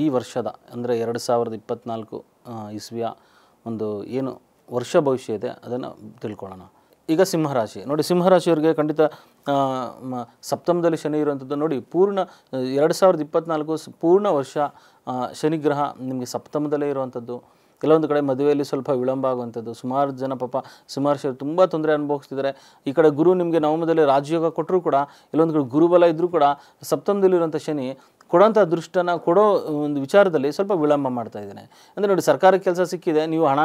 ಈ ವರ್ಷದ ಅಂದರೆ ಎರಡು ಸಾವಿರದ ಇಪ್ಪತ್ತ್ನಾಲ್ಕು ಇಸ್ವಿಯ ಒಂದು ಏನು ವರ್ಷ ಭವಿಷ್ಯ ಇದೆ ಅದನ್ನು ತಿಳ್ಕೊಳ್ಳೋಣ ಈಗ ಸಿಂಹರಾಶಿ ನೋಡಿ ಸಿಂಹರಾಶಿಯವರಿಗೆ ಖಂಡಿತ ಸಪ್ತಮದಲ್ಲಿ ಶನಿ ಇರುವಂಥದ್ದು ನೋಡಿ ಪೂರ್ಣ ಎರಡು ಸಾವಿರದ ಇಪ್ಪತ್ತ್ನಾಲ್ಕು ಪೂರ್ಣ ವರ್ಷ ಶನಿಗ್ರಹ ನಿಮಗೆ ಸಪ್ತಮದಲ್ಲೇ ಇರುವಂಥದ್ದು ಕೆಲವೊಂದು ಕಡೆ ಮದುವೆಯಲ್ಲಿ ಸ್ವಲ್ಪ ವಿಳಂಬ ಆಗುವಂಥದ್ದು ಸುಮಾರು ಜನ ಪಾಪ ಸುಮಾರು ತುಂಬ ತೊಂದರೆ ಅನುಭವಿಸ್ತಿದ್ದಾರೆ ಈ ಕಡೆ ಗುರು ನಿಮಗೆ ನವಮದಲ್ಲಿ ರಾಜಯೋಗ ಕೊಟ್ಟರೂ ಕೂಡ ಕೆಲವೊಂದು ಕಡೆ ಗುರುಬಲ ಇದ್ದರೂ ಕೂಡ ಸಪ್ತಮದಲ್ಲಿರುವಂಥ ಶನಿ ಕೊಡೋಂಥ ದೃಷ್ಟನ ಕೊಡೋ ಒಂದು ವಿಚಾರದಲ್ಲಿ ಸ್ವಲ್ಪ ವಿಳಂಬ ಮಾಡ್ತಾ ಇದ್ದೇನೆ ಅಂದರೆ ನೋಡಿ ಸರ್ಕಾರಕ್ಕೆ ಕೆಲಸ ಸಿಕ್ಕಿದೆ ನೀವು ಹಣ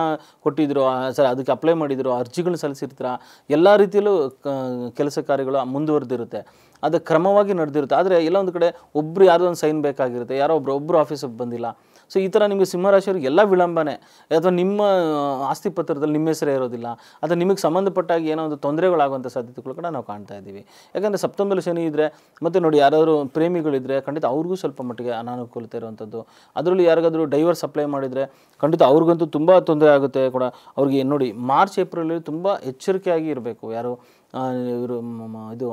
ಕೊಟ್ಟಿದ್ದರು ಸರ್ ಅದಕ್ಕೆ ಅಪ್ಲೈ ಮಾಡಿದ್ರು ಅರ್ಜಿಗಳ್ನ ಸಲ್ಲಿಸಿರ್ತೀರ ಎಲ್ಲ ರೀತಿಯಲ್ಲೂ ಕೆಲಸ ಕಾರ್ಯಗಳು ಮುಂದುವರೆದಿರುತ್ತೆ ಅದು ಕ್ರಮವಾಗಿ ನಡೆದಿರುತ್ತೆ ಆದರೆ ಎಲ್ಲ ಒಂದು ಕಡೆ ಒಬ್ಬರು ಯಾರೋ ಒಂದು ಸೈನ್ ಬೇಕಾಗಿರುತ್ತೆ ಯಾರೋ ಒಬ್ಬರು ಒಬ್ಬರು ಆಫೀಸಿಗೆ ಬಂದಿಲ್ಲ ಸೊ ಈ ಥರ ನಿಮಗೆ ಸಿಂಹರಾಶಿಯವ್ರಿಗೆ ಎಲ್ಲ ವಿಳಂಬನೆ ಅಥವಾ ನಿಮ್ಮ ಆಸ್ತಿ ಪತ್ರದಲ್ಲಿ ನಿಮ್ಮ ಹೆಸರೇ ಇರೋದಿಲ್ಲ ಅಥವಾ ನಿಮಗೆ ಸಂಬಂಧಪಟ್ಟಾಗಿ ಏನೋ ಒಂದು ತೊಂದರೆಗಳಾಗುವಂಥ ಸಾಧ್ಯತೆಗಳು ಕೂಡ ನಾವು ಕಾಣ್ತಾ ಇದ್ದೀವಿ ಯಾಕಂದರೆ ಸಪ್ತಮದಲ್ಲಿ ಶನಿ ಇದ್ದರೆ ಮತ್ತು ನೋಡಿ ಯಾರಾದರೂ ಪ್ರೇಮಿಗಳಿದ್ದರೆ ಖಂಡಿತ ಅವ್ರಿಗೂ ಸ್ವಲ್ಪ ಮಟ್ಟಿಗೆ ಅನಾನುಕೂಲತೆ ಇರುವಂಥದ್ದು ಅದರಲ್ಲಿ ಯಾರಿಗಾದರೂ ಡೈವರ್ ಸಪ್ಲೈ ಮಾಡಿದರೆ ಖಂಡಿತ ಅವ್ರಿಗಂತೂ ತುಂಬ ತೊಂದರೆ ಆಗುತ್ತೆ ಕೂಡ ಅವ್ರಿಗೆ ನೋಡಿ ಮಾರ್ಚ್ ಏಪ್ರಿಲಲ್ಲಿ ತುಂಬ ಎಚ್ಚರಿಕೆಯಾಗಿ ಇರಬೇಕು ಯಾರು ಇವರು ಇದು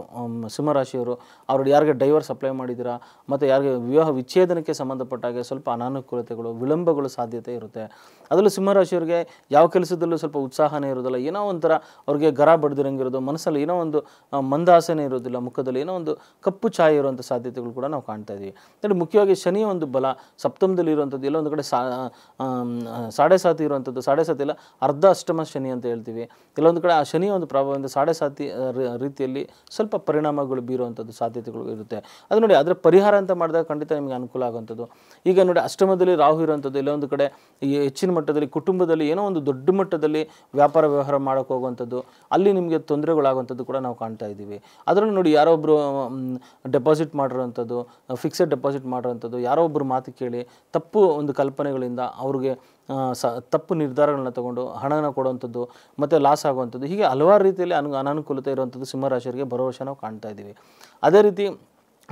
ಸಿಂಹರಾಶಿಯವರು ಅವರು ಯಾರಿಗೆ ಡೈವರ್ಸ್ ಅಪ್ಲೈ ಮಾಡಿದ್ದೀರಾ ಮತ್ತು ಯಾರಿಗೆ ವಿವಾಹ ವಿಚ್ಛೇದನಕ್ಕೆ ಸಂಬಂಧಪಟ್ಟಾಗೆ ಸ್ವಲ್ಪ ಅನಾನುಕೂಲತೆಗಳು ವಿಳಂಬಗಳು ಸಾಧ್ಯತೆ ಇರುತ್ತೆ ಅದರಲ್ಲೂ ಸಿಂಹರಾಶಿಯವರಿಗೆ ಯಾವ ಕೆಲಸದಲ್ಲೂ ಸ್ವಲ್ಪ ಉತ್ಸಾಹನೇ ಇರೋದಿಲ್ಲ ಏನೋ ಒಂಥರ ಅವ್ರಿಗೆ ಗರ ಬಡ್ದಿರಂಗಿರೋದು ಮನಸ್ಸಲ್ಲಿ ಏನೋ ಒಂದು ಮಂದಾಸನೆ ಇರೋದಿಲ್ಲ ಮುಖದಲ್ಲಿ ಏನೋ ಒಂದು ಕಪ್ಪು ಛಾಯೆ ಇರುವಂಥ ಸಾಧ್ಯತೆಗಳು ಕೂಡ ನಾವು ಕಾಣ್ತಾ ಇದ್ದೀವಿ ಅಂದರೆ ಮುಖ್ಯವಾಗಿ ಶನಿಯ ಒಂದು ಬಲ ಸಪ್ತಮದಲ್ಲಿ ಇರುವಂಥದ್ದು ಎಲ್ಲ ಒಂದು ಕಡೆ ಸಾ ಸಾಡೆ ಸಾತಿ ಇರುವಂಥದ್ದು ಸಾಡೆ ಸಾತಿ ಇಲ್ಲ ಅರ್ಧ ಅಷ್ಟಮ ಶನಿ ಅಂತ ಹೇಳ್ತೀವಿ ಕೆಲವೊಂದು ಕಡೆ ಆ ಶನಿಯ ಒಂದು ಪ್ರಭಾವದಿಂದ ಸಾಡೆ ಸಾತಿ ರೀತಿಯಲ್ಲಿ ಸ್ವಲ್ಪ ಪರಿಣಾಮಗಳು ಬೀರುವಂಥದ್ದು ಸಾಧ್ಯತೆಗಳು ಇರುತ್ತೆ ಅದು ನೋಡಿ ಅದರ ಪರಿಹಾರ ಅಂತ ಮಾಡಿದಾಗ ಖಂಡಿತ ನಿಮಗೆ ಅನುಕೂಲ ಆಗುವಂಥದ್ದು ಈಗ ನೋಡಿ ಅಷ್ಟಮದಲ್ಲಿ ರಾಹು ಇರುವಂಥದ್ದು ಇಲ್ಲೊಂದು ಕಡೆ ಈ ಹೆಚ್ಚಿನ ಮಟ್ಟದಲ್ಲಿ ಕುಟುಂಬದಲ್ಲಿ ಏನೋ ಒಂದು ದೊಡ್ಡ ಮಟ್ಟದಲ್ಲಿ ವ್ಯಾಪಾರ ವ್ಯವಹಾರ ಮಾಡೋಕ್ಕೆ ಹೋಗುವಂಥದ್ದು ಅಲ್ಲಿ ನಿಮಗೆ ತೊಂದರೆಗಳಾಗುವಂಥದ್ದು ಕೂಡ ನಾವು ಕಾಣ್ತಾ ಇದ್ದೀವಿ ಅದರಲ್ಲೂ ನೋಡಿ ಯಾರೊಬ್ಬರು ಒಬ್ಬರು ಡೆಪಾಸಿಟ್ ಮಾಡಿರೋವಂಥದ್ದು ಫಿಕ್ಸೆಡ್ ಡೆಪಾಸಿಟ್ ಮಾಡಿರೋವಂಥದ್ದು ಯಾರೋ ಒಬ್ಬರು ಮಾತು ಕೇಳಿ ತಪ್ಪು ಒಂದು ಕಲ್ಪನೆಗಳಿಂದ ಅವ್ರಿಗೆ ಸ ತಪ್ಪು ನಿರ್ಧಾರಗಳನ್ನ ತಗೊಂಡು ಹಣನ ಕೊಡುವಂಥದ್ದು ಮತ್ತು ಲಾಸ್ ಆಗುವಂಥದ್ದು ಹೀಗೆ ಹಲವಾರು ರೀತಿಯಲ್ಲಿ ಅನು ಅನುಕೂಲತೆ ಇರುವಂಥದ್ದು ಸಿಂಹರಾಶಿಯವರಿಗೆ ಬರೋ ವರ್ಷ ನಾವು ಕಾಣ್ತಾ ಇದ್ದೀವಿ ಅದೇ ರೀತಿ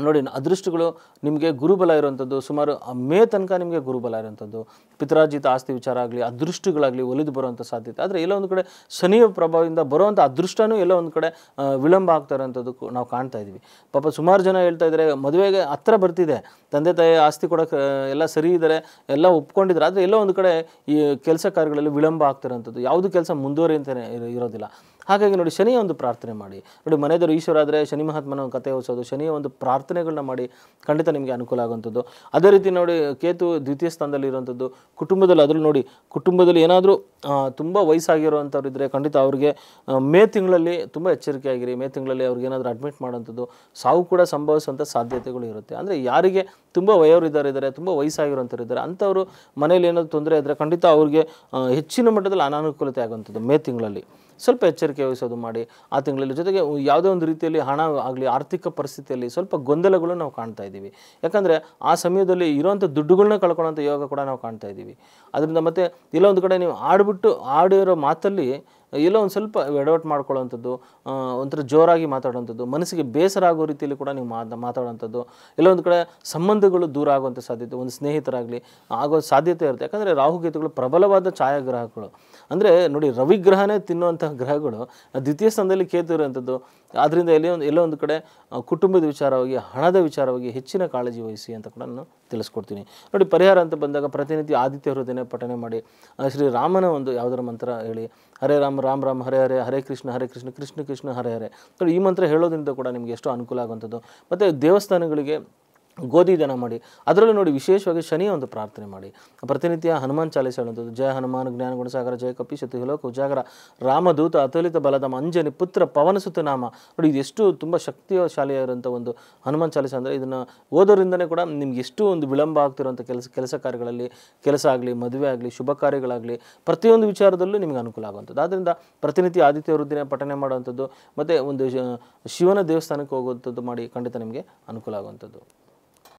ನೋಡಿ ಅದೃಷ್ಟಗಳು ನಿಮಗೆ ಗುರುಬಲ ಇರುವಂಥದ್ದು ಸುಮಾರು ಮೇ ತನಕ ನಿಮಗೆ ಗುರುಬಲ ಇರೋಂಥದ್ದು ಪಿತ್ರಾಜಿತ ಆಸ್ತಿ ವಿಚಾರ ಆಗಲಿ ಅದೃಷ್ಟಗಳಾಗಲಿ ಒಲಿದು ಬರುವಂಥ ಸಾಧ್ಯತೆ ಆದರೆ ಎಲ್ಲೋ ಒಂದು ಕಡೆ ಶನಿಯ ಪ್ರಭಾವದಿಂದ ಬರುವಂಥ ಅದೃಷ್ಟವೂ ಎಲ್ಲೋ ಒಂದು ಕಡೆ ವಿಳಂಬ ಆಗ್ತಾ ಇರೋಂಥದ್ದು ನಾವು ಕಾಣ್ತಾ ಇದ್ದೀವಿ ಪಾಪ ಸುಮಾರು ಜನ ಹೇಳ್ತಾ ಇದ್ದಾರೆ ಮದುವೆಗೆ ಹತ್ರ ಬರ್ತಿದೆ ತಂದೆ ತಾಯಿ ಆಸ್ತಿ ಕೊಡೋಕೆ ಎಲ್ಲ ಸರಿ ಇದ್ದಾರೆ ಎಲ್ಲ ಒಪ್ಕೊಂಡಿದ್ದಾರೆ ಆದರೆ ಎಲ್ಲೋ ಒಂದು ಕಡೆ ಈ ಕೆಲಸ ಕಾರ್ಯಗಳಲ್ಲಿ ವಿಳಂಬ ಆಗ್ತಿರೋಂಥದ್ದು ಯಾವುದು ಕೆಲಸ ಮುಂದುವರಿ ಇರೋದಿಲ್ಲ ಹಾಗಾಗಿ ನೋಡಿ ಶನಿಯ ಒಂದು ಪ್ರಾರ್ಥನೆ ಮಾಡಿ ನೋಡಿ ಮನೆಯವರು ಈಶ್ವರ ಆದರೆ ಶನಿ ಮಹಾತ್ಮನ ಕಥೆ ಓದಿಸೋದು ಶನಿಯ ಒಂದು ಪ್ರಾರ್ಥನೆ ಪ್ರಾರ್ಥನೆಗಳನ್ನ ಮಾಡಿ ಖಂಡಿತ ನಿಮಗೆ ಅನುಕೂಲ ಆಗುವಂಥದ್ದು ಅದೇ ರೀತಿ ನೋಡಿ ಕೇತು ದ್ವಿತೀಯ ಸ್ಥಾನದಲ್ಲಿ ಇರುವಂಥದ್ದು ಕುಟುಂಬದಲ್ಲಿ ಅದರಲ್ಲಿ ನೋಡಿ ಕುಟುಂಬದಲ್ಲಿ ಏನಾದರೂ ತುಂಬ ವಯಸ್ಸಾಗಿರುವಂಥವ್ರು ಇದ್ದರೆ ಖಂಡಿತ ಅವರಿಗೆ ಮೇ ತಿಂಗಳಲ್ಲಿ ತುಂಬ ಎಚ್ಚರಿಕೆಯಾಗಿರಿ ಮೇ ತಿಂಗಳಲ್ಲಿ ಅವ್ರಿಗೆ ಏನಾದರೂ ಅಡ್ಮಿಟ್ ಮಾಡುವಂಥದ್ದು ಸಾವು ಕೂಡ ಸಂಭವಿಸುವಂಥ ಸಾಧ್ಯತೆಗಳು ಇರುತ್ತೆ ಅಂದರೆ ಯಾರಿಗೆ ತುಂಬ ವಯೋರಿದ್ದಾರೆ ತುಂಬ ವಯಸ್ಸಾಗಿರುವಂಥವ್ರು ಇದ್ದಾರೆ ಅಂಥವರು ಮನೇಲಿ ಏನಾದರೂ ತೊಂದರೆ ಇದ್ದರೆ ಖಂಡಿತ ಅವ್ರಿಗೆ ಹೆಚ್ಚಿನ ಮಟ್ಟದಲ್ಲಿ ಅನಾನುಕೂಲತೆ ಆಗುವಂಥದ್ದು ಮೇ ತಿಂಗಳಲ್ಲಿ ಸ್ವಲ್ಪ ಎಚ್ಚರಿಕೆ ವಹಿಸೋದು ಮಾಡಿ ಆ ತಿಂಗಳಲ್ಲಿ ಜೊತೆಗೆ ಯಾವುದೇ ಒಂದು ರೀತಿಯಲ್ಲಿ ಹಣ ಆಗಲಿ ಆರ್ಥಿಕ ಪರಿಸ್ಥಿತಿಯಲ್ಲಿ ಸ್ವಲ್ಪ ಗೊಂದಲ ಗೊಂದಲಗಳು ನಾವು ಕಾಣ್ತಾ ಇದ್ದೀವಿ ಯಾಕಂದರೆ ಆ ಸಮಯದಲ್ಲಿ ಇರೋವಂಥ ದುಡ್ಡುಗಳನ್ನ ಕಳ್ಕೊಳ್ಳೋಂಥ ಯೋಗ ಕೂಡ ನಾವು ಕಾಣ್ತಾ ಇದ್ದೀವಿ ಅದರಿಂದ ಮತ್ತು ಇಲ್ಲೊಂದು ಕಡೆ ನೀವು ಆಡಿಬಿಟ್ಟು ಆಡಿರೋ ಮಾತಲ್ಲಿ ಎಲ್ಲೋ ಒಂದು ಸ್ವಲ್ಪ ಎಡವಟ್ ಮಾಡ್ಕೊಳ್ಳೋವಂಥದ್ದು ಒಂಥರ ಜೋರಾಗಿ ಮಾತಾಡೋವಂಥದ್ದು ಮನಸ್ಸಿಗೆ ಬೇಸರ ಆಗೋ ರೀತಿಯಲ್ಲಿ ಕೂಡ ನೀವು ಮಾತ ಮಾತಾಡೋವಂಥದ್ದು ಒಂದು ಕಡೆ ಸಂಬಂಧಗಳು ದೂರ ಆಗುವಂಥ ಸಾಧ್ಯತೆ ಒಂದು ಸ್ನೇಹಿತರಾಗಲಿ ಆಗೋ ಸಾಧ್ಯತೆ ಇರುತ್ತೆ ಯಾಕಂದರೆ ರಾಹುಗೀತೆಗಳು ಪ್ರಬಲವಾದ ಛಾಯಾಗ್ರಹಗಳು ಅಂದರೆ ನೋಡಿ ರವಿಗ್ರಹನೇ ತಿನ್ನುವಂಥ ಗ್ರಹಗಳು ದ್ವಿತೀಯ ಸ್ಥಾನದಲ್ಲಿ ಕೇತು ಇರುವಂಥದ್ದು ಆದ್ದರಿಂದ ಎಲ್ಲಿ ಒಂದು ಎಲ್ಲೋ ಒಂದು ಕಡೆ ಕುಟುಂಬದ ವಿಚಾರವಾಗಿ ಹಣದ ವಿಚಾರವಾಗಿ ಹೆಚ್ಚಿನ ಕಾಳಜಿ ವಹಿಸಿ ಅಂತ ಕೂಡ ನಾನು ತಿಳಿಸ್ಕೊಡ್ತೀನಿ ನೋಡಿ ಪರಿಹಾರ ಅಂತ ಬಂದಾಗ ಪ್ರತಿನಿತ್ಯ ಆದಿತ್ಯ ಹೃದಯ ಪಠನೆ ಮಾಡಿ ಶ್ರೀರಾಮನ ಒಂದು ಯಾವುದರ ಮಂತ್ರ ಹೇಳಿ ಹರೇ ರಾಮ ರಾಮ ರಾಮ್ ಹರೇ ಹರೇ ಹರೇ ಕೃಷ್ಣ ಹರೇ ಕೃಷ್ಣ ಕೃಷ್ಣ ಕೃಷ್ಣ ಹರೇ ಹರೇ ನೋಡಿ ಈ ಮಂತ್ರ ಹೇಳೋದ್ರಿಂದ ಕೂಡ ನಿಮಗೆ ಎಷ್ಟು ಅನುಕೂಲ ಆಗುವಂಥದ್ದು ಮತ್ತು ದೇವಸ್ಥಾನಗಳಿಗೆ ಗೋಧಿ ದನ ಮಾಡಿ ಅದರಲ್ಲೂ ನೋಡಿ ವಿಶೇಷವಾಗಿ ಶನಿಯ ಒಂದು ಪ್ರಾರ್ಥನೆ ಮಾಡಿ ಪ್ರತಿನಿತ್ಯ ಹನುಮಾನ್ ಚಾಲಿಸ ಹೇಳುವಂಥದ್ದು ಜಯ ಹನುಮಾನ್ ಜ್ಞಾನ ಗುಣಸಾಗರ ಜಯ ಕಪಿ ಹಿಲೋಕ ಉಜಾಗರ ರಾಮದೂತ ಅತುಲಿತ ಬಲದ ಅಂಜನಿ ಪುತ್ರ ಪವನಸುತ ನಾಮ ನೋಡಿ ಇದು ಎಷ್ಟು ತುಂಬ ಶಾಲಿಯಾಗಿರುವಂಥ ಒಂದು ಹನುಮಾನ್ ಚಾಲಿಸ ಅಂದರೆ ಇದನ್ನು ಓದೋರಿಂದನೇ ಕೂಡ ನಿಮ್ಗೆ ಎಷ್ಟು ಒಂದು ವಿಳಂಬ ಆಗ್ತಿರುವಂಥ ಕೆಲಸ ಕೆಲಸ ಕಾರ್ಯಗಳಲ್ಲಿ ಕೆಲಸ ಆಗಲಿ ಮದುವೆ ಆಗಲಿ ಶುಭ ಕಾರ್ಯಗಳಾಗಲಿ ಪ್ರತಿಯೊಂದು ವಿಚಾರದಲ್ಲೂ ನಿಮಗೆ ಅನುಕೂಲ ಆಗುವಂಥದ್ದು ಆದ್ದರಿಂದ ಪ್ರತಿನಿತ್ಯ ಆದಿತ್ಯ ವೃದ್ಧಿನ ಪಠನೆ ಮಾಡುವಂಥದ್ದು ಮತ್ತು ಒಂದು ಶಿವನ ದೇವಸ್ಥಾನಕ್ಕೆ ಹೋಗುವಂಥದ್ದು ಮಾಡಿ ಖಂಡಿತ ನಿಮಗೆ ಅನುಕೂಲ ಆಗುವಂಥದ್ದು